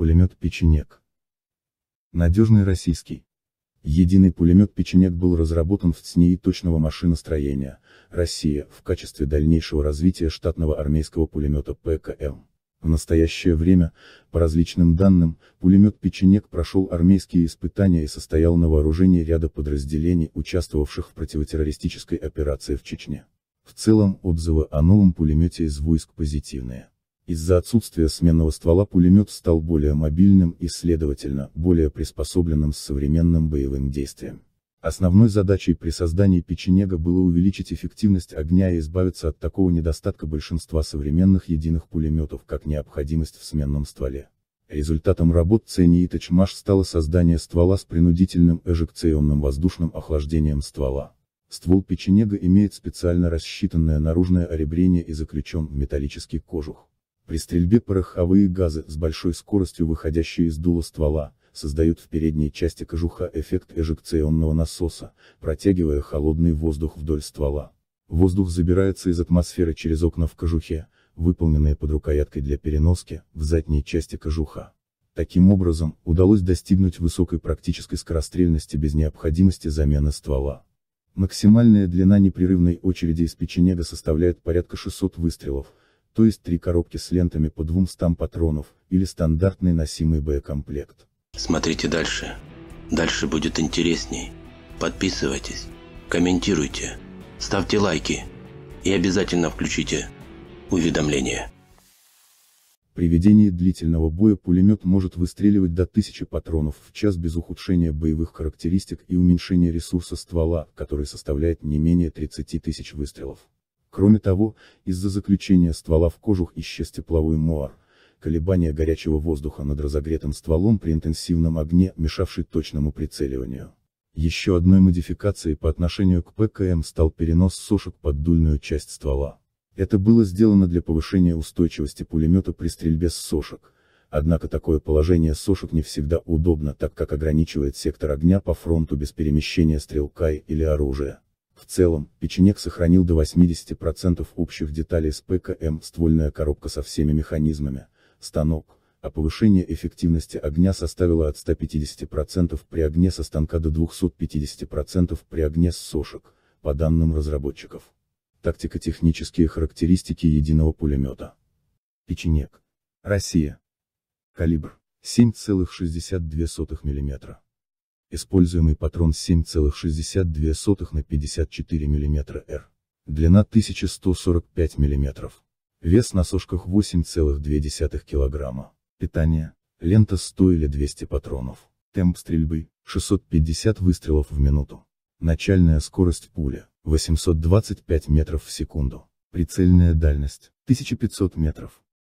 пулемет «Печенек». Надежный российский. Единый пулемет «Печенек» был разработан в ЦНИИ точного машиностроения, Россия, в качестве дальнейшего развития штатного армейского пулемета ПКМ. В настоящее время, по различным данным, пулемет «Печенек» прошел армейские испытания и состоял на вооружении ряда подразделений, участвовавших в противотеррористической операции в Чечне. В целом, отзывы о новом пулемете из войск позитивные. Из-за отсутствия сменного ствола пулемет стал более мобильным и, следовательно, более приспособленным к современным боевым действиям. Основной задачей при создании печенега было увеличить эффективность огня и избавиться от такого недостатка большинства современных единых пулеметов, как необходимость в сменном стволе. Результатом работ Цени и Тачмаш стало создание ствола с принудительным эжекционным воздушным охлаждением ствола. Ствол печенега имеет специально рассчитанное наружное оребрение и заключен в металлический кожух. При стрельбе пороховые газы с большой скоростью выходящие из дула ствола, создают в передней части кожуха эффект эжекционного насоса, протягивая холодный воздух вдоль ствола. Воздух забирается из атмосферы через окна в кожухе, выполненные под рукояткой для переноски, в задней части кожуха. Таким образом, удалось достигнуть высокой практической скорострельности без необходимости замены ствола. Максимальная длина непрерывной очереди из печенега составляет порядка 600 выстрелов, то есть три коробки с лентами по 200 патронов, или стандартный носимый боекомплект. Смотрите дальше. Дальше будет интересней. Подписывайтесь, комментируйте, ставьте лайки и обязательно включите уведомления. При ведении длительного боя пулемет может выстреливать до 1000 патронов в час без ухудшения боевых характеристик и уменьшения ресурса ствола, который составляет не менее 30 тысяч выстрелов. Кроме того, из-за заключения ствола в кожух исчез тепловой муар, колебания горячего воздуха над разогретым стволом при интенсивном огне, мешавший точному прицеливанию. Еще одной модификацией по отношению к ПКМ стал перенос сошек под дульную часть ствола. Это было сделано для повышения устойчивости пулемета при стрельбе с сошек, однако такое положение сошек не всегда удобно, так как ограничивает сектор огня по фронту без перемещения стрелка или оружия. В целом, печенек сохранил до 80% общих деталей СПКМ, ствольная коробка со всеми механизмами, станок, а повышение эффективности огня составило от 150% при огне со станка до 250% при огне с сошек, по данным разработчиков. Тактико-технические характеристики единого пулемета. Печенек. Россия. Калибр 7,62 мм. Используемый патрон 7,62 на 54 мм r. Длина 1145 мм. Вес на сошках 8,2 кг. Питание. Лента 100 или 200 патронов. Темп стрельбы. 650 выстрелов в минуту. Начальная скорость пули. 825 метров в секунду. Прицельная дальность. 1500 метров.